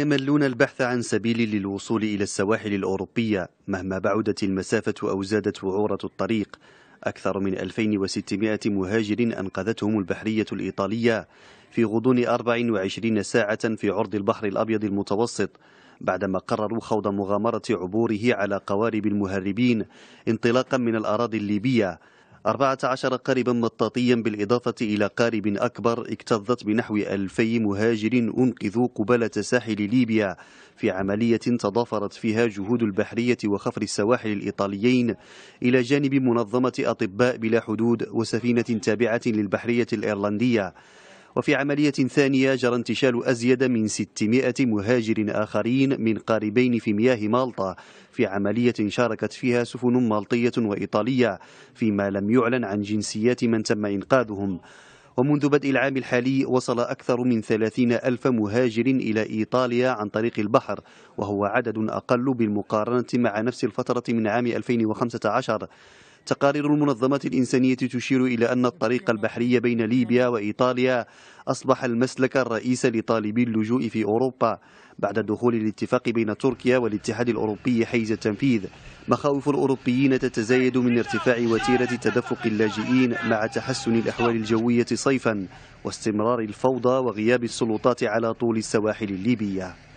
يملون البحث عن سبيل للوصول إلى السواحل الأوروبية مهما بعدت المسافة أو زادت وعورة الطريق أكثر من 2600 مهاجر أنقذتهم البحرية الإيطالية في غضون 24 ساعة في عرض البحر الأبيض المتوسط بعدما قرروا خوض مغامرة عبوره على قوارب المهربين انطلاقا من الأراضي الليبية 14 قاربا مطاطيا بالإضافة إلى قارب أكبر اكتظت بنحو ألفي مهاجر أنقذوا قبالة ساحل ليبيا في عملية تضافرت فيها جهود البحرية وخفر السواحل الإيطاليين إلى جانب منظمة أطباء بلا حدود وسفينة تابعة للبحرية الإيرلندية وفي عملية ثانية جرى انتشال أزيد من 600 مهاجر آخرين من قاربين في مياه مالطا في عملية شاركت فيها سفن مالطية وإيطالية فيما لم يعلن عن جنسيات من تم إنقاذهم ومنذ بدء العام الحالي وصل أكثر من 30 ألف مهاجر إلى إيطاليا عن طريق البحر وهو عدد أقل بالمقارنة مع نفس الفترة من عام 2015 تقارير المنظمات الإنسانية تشير إلى أن الطريق البحري بين ليبيا وإيطاليا أصبح المسلك الرئيس لطالبي اللجوء في أوروبا بعد دخول الاتفاق بين تركيا والاتحاد الأوروبي حيز التنفيذ مخاوف الأوروبيين تتزايد من ارتفاع وتيرة تدفق اللاجئين مع تحسن الأحوال الجوية صيفا واستمرار الفوضى وغياب السلطات على طول السواحل الليبية